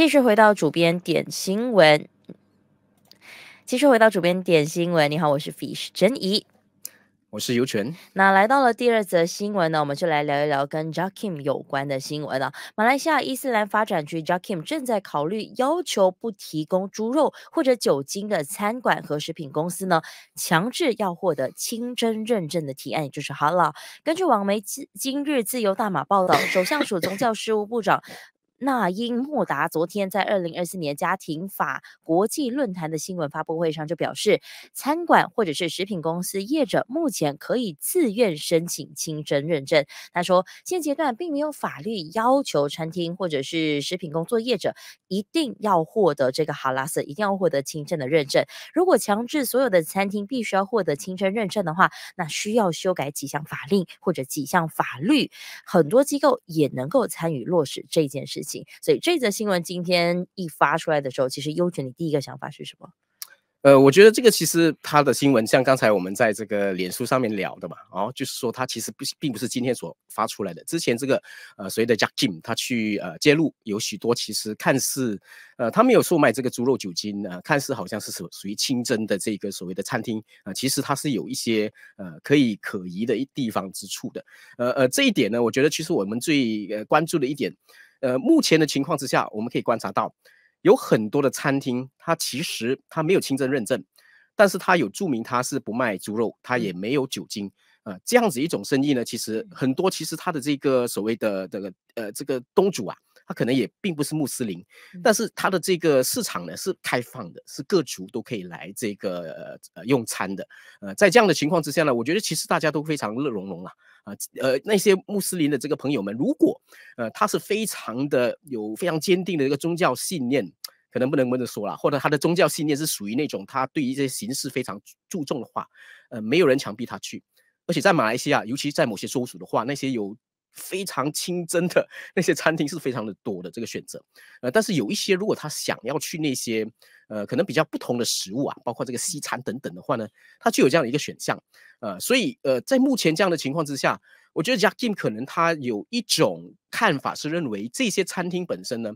继续回到主编点新闻。继续回到主编点新闻。你好，我是 Fish 真怡，我是尤权。那来到了第二则新闻呢，我们就来聊一聊跟 Jokim 有关的新闻了。马来西亚伊斯兰发展局 Jokim 正在考虑要求不提供猪肉或者酒精的餐馆和食品公司呢，强制要获得清真认证的提案。也就是好了，根据网媒《今今日自由大马》报道，首相署宗教事务部长。那英莫达昨天在二零二四年家庭法国际论坛的新闻发布会上就表示，餐馆或者是食品公司业者目前可以自愿申请清真认证。他说，现阶段并没有法律要求餐厅或者是食品工作业者一定要获得这个哈拉斯，一定要获得清真认证。如果强制所有的餐厅必须要获得清真认证的话，那需要修改几项法令或者几项法律，很多机构也能够参与落实这件事情。所以这则新闻今天一发出来的时候，其实优泉，你第一个想法是什么？呃，我觉得这个其实它的新闻，像刚才我们在这个脸书上面聊的嘛，哦，就是说它其实不并不是今天所发出来的。之前这个呃，所谓的 Jack Jim 他去呃揭露，有许多其实看似呃，他没有售卖这个猪肉酒精啊，看似好像是属属于清真的这个所谓的餐厅啊，其实它是有一些呃可以可疑的一地方之处的。呃呃，这一点呢，我觉得其实我们最呃关注的一点。呃，目前的情况之下，我们可以观察到，有很多的餐厅，它其实它没有清真认证，但是它有注明它是不卖猪肉，它也没有酒精，啊，这样子一种生意呢，其实很多，其实它的这个所谓的这个呃这个东煮啊。他可能也并不是穆斯林，但是他的这个市场呢是开放的，是各族都可以来这个呃用餐的。呃，在这样的情况之下呢，我觉得其实大家都非常乐融融啊。啊，呃，那些穆斯林的这个朋友们，如果呃他是非常的有非常坚定的一个宗教信念，可能不能闷着说了，或者他的宗教信念是属于那种他对于这些形式非常注重的话，呃，没有人强逼他去。而且在马来西亚，尤其在某些州属的话，那些有非常清真的那些餐厅是非常的多的这个选择，呃，但是有一些如果他想要去那些呃可能比较不同的食物啊，包括这个西餐等等的话呢，他就有这样的一个选项，呃，所以呃，在目前这样的情况之下，我觉得 j a c k i m 可能他有一种看法是认为这些餐厅本身呢，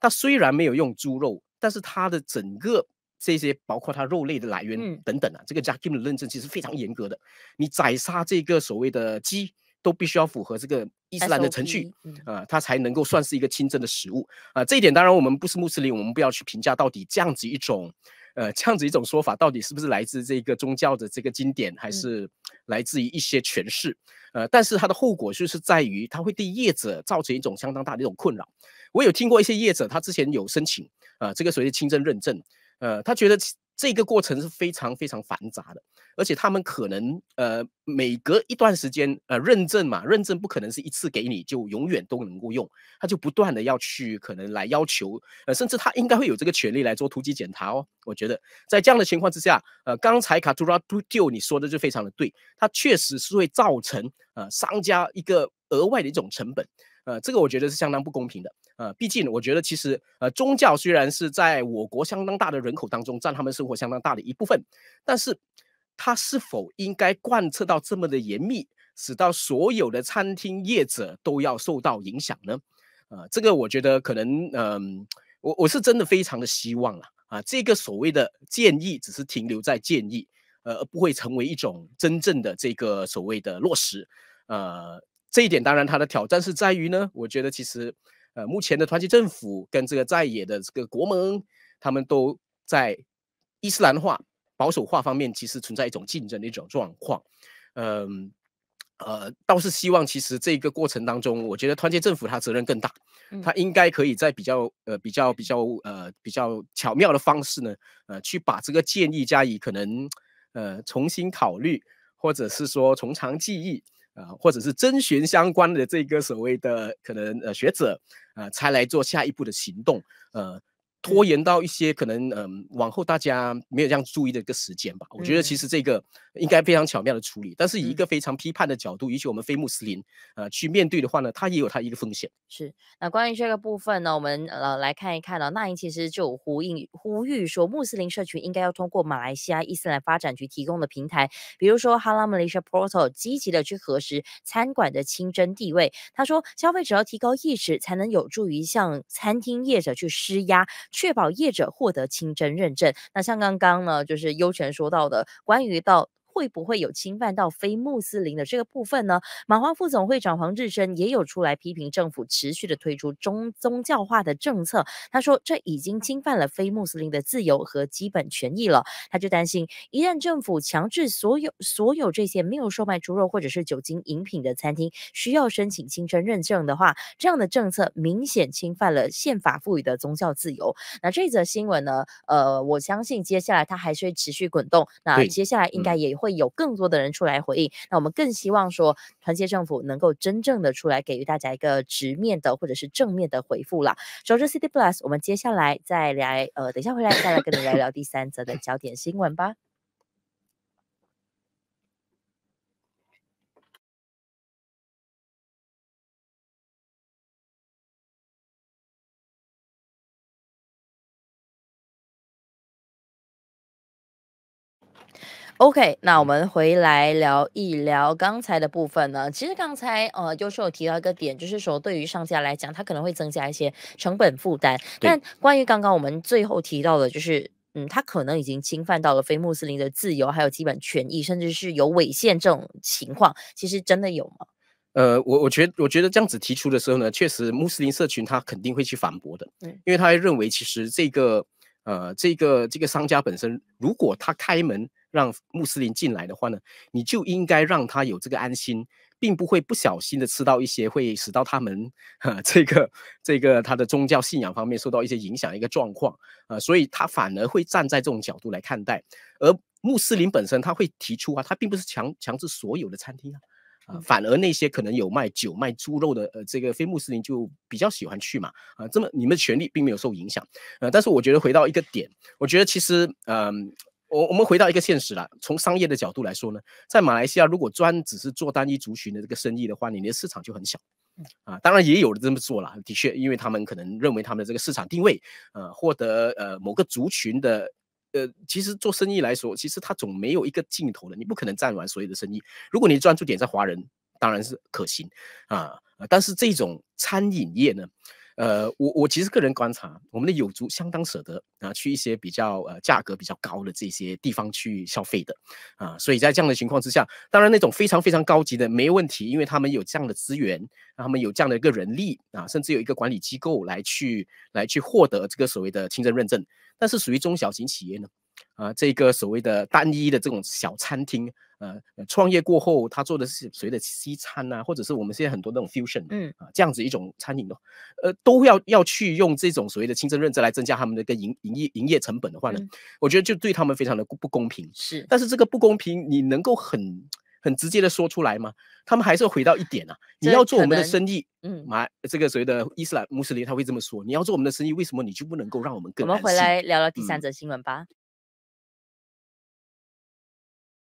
他虽然没有用猪肉，但是他的整个这些包括他肉类的来源等等啊，这个 j a c k i m 的认证其实非常严格的，你宰杀这个所谓的鸡。都必须要符合这个伊斯兰的程序，呃，他才能够算是一个清真的食物啊。这一点当然我们不是穆斯林，我们不要去评价到底这样子一种，呃，这样子一种说法到底是不是来自这个宗教的这个经典，还是来自于一些诠释，呃，但是它的后果就是在于它会对业者造成一种相当大的一种困扰。我有听过一些业者，他之前有申请呃，这个所谓的清真认证，呃，他觉得。这个过程是非常非常繁杂的，而且他们可能呃每隔一段时间呃认证嘛，认证不可能是一次给你就永远都能够用，他就不断的要去可能来要求，呃甚至他应该会有这个权利来做突击检查哦。我觉得在这样的情况之下，呃刚才卡图拉杜丢你说的就非常的对，它确实是会造成呃商家一个额外的一种成本。呃，这个我觉得是相当不公平的。呃，毕竟我觉得其实，呃，宗教虽然是在我国相当大的人口当中占他们生活相当大的一部分，但是它是否应该贯彻到这么的严密，使到所有的餐厅业者都要受到影响呢？呃，这个我觉得可能，嗯，我我是真的非常的希望了啊，这个所谓的建议只是停留在建议，呃，而不会成为一种真正的这个所谓的落实，呃。这一点当然，它的挑战是在于呢，我觉得其实，呃，目前的团结政府跟这个在野的这个国盟，他们都在伊斯兰化、保守化方面，其实存在一种竞争的一种状况。嗯，呃，倒是希望其实这个过程当中，我觉得团结政府它责任更大，它应该可以在比较呃比较比较呃比较巧妙的方式呢，呃，去把这个建议加以可能呃重新考虑，或者是说从长计议。啊，或者是征询相关的这个所谓的可能呃学者啊，才来做下一步的行动，呃。拖延到一些可能嗯往后大家没有这样注意的一个时间吧，我觉得其实这个应该非常巧妙的处理，但是以一个非常批判的角度，也许我们非穆斯林呃去面对的话呢，它也有它一个风险。是，那关于这个部分呢，我们呃来看一看了。那英其实就呼应呼吁说，穆斯林社群应该要通过马来西亚伊斯兰发展局提供的平台，比如说 h 拉 l l o Malaysia Portal，积极的去核实餐馆的清真地位。他说，消费者要提高意识，才能有助于向餐厅业者去施压。确保业者获得清真认证。那像刚刚呢，就是优权说到的，关于到。会不会有侵犯到非穆斯林的这个部分呢？马华副总会长黄志生也有出来批评政府持续的推出宗宗教化的政策，他说这已经侵犯了非穆斯林的自由和基本权益了。他就担心，一旦政府强制所有所有这些没有售卖猪肉或者是酒精饮品的餐厅需要申请清真认证的话，这样的政策明显侵犯了宪法赋予的宗教自由。那这则新闻呢？呃，我相信接下来它还是会持续滚动。那接下来应该也会。会有更多的人出来回应，那我们更希望说，团结政府能够真正的出来给予大家一个直面的或者是正面的回复了。守着 City Plus，我们接下来再来，呃，等一下回来再来跟你们聊第三则的焦点新闻吧。OK，那我们回来聊一聊刚才的部分呢。其实刚才呃，就是有提到一个点，就是说对于商家来讲，他可能会增加一些成本负担。但关于刚刚我们最后提到的，就是嗯，他可能已经侵犯到了非穆斯林的自由还有基本权益，甚至是有违宪这种情况，其实真的有吗？呃，我我觉得我觉得这样子提出的时候呢，确实穆斯林社群他肯定会去反驳的，因为他认为其实这个呃，这个这个商家本身如果他开门。让穆斯林进来的话呢，你就应该让他有这个安心，并不会不小心的吃到一些会使到他们哈这个这个他的宗教信仰方面受到一些影响的一个状况啊，所以他反而会站在这种角度来看待。而穆斯林本身他会提出啊，他并不是强强制所有的餐厅啊，反而那些可能有卖酒卖猪肉的呃这个非穆斯林就比较喜欢去嘛啊，这么你们的权利并没有受影响。呃，但是我觉得回到一个点，我觉得其实嗯。我我们回到一个现实了，从商业的角度来说呢，在马来西亚如果专只是做单一族群的这个生意的话，你的市场就很小。啊，当然也有人这么做了，的确，因为他们可能认为他们的这个市场定位，呃，获得呃某个族群的，呃，其实做生意来说，其实它总没有一个尽头的，你不可能占完所有的生意。如果你专注点在华人，当然是可行啊，但是这种餐饮业呢？呃，我我其实个人观察，我们的友族相当舍得啊，去一些比较呃价格比较高的这些地方去消费的，啊，所以在这样的情况之下，当然那种非常非常高级的没问题，因为他们有这样的资源，他们有这样的一个人力啊，甚至有一个管理机构来去来去获得这个所谓的清真认证，但是属于中小型企业呢，啊，这个所谓的单一的这种小餐厅。呃，创业过后，他做的是谁的西餐呐？或者是我们现在很多那种 fusion，嗯啊，这样子一种餐饮的，呃，都要要去用这种所谓的清真认证来增加他们的一个营营业营业成本的话呢，我觉得就对他们非常的不公平。是，但是这个不公平，你能够很很直接的说出来吗？他们还是回到一点啊，你要做我们的生意，嗯，马这个所谓的伊斯兰穆斯林他会这么说，你要做我们的生意，为什么你就不能够让我们更？我们回来聊聊第三则新闻吧。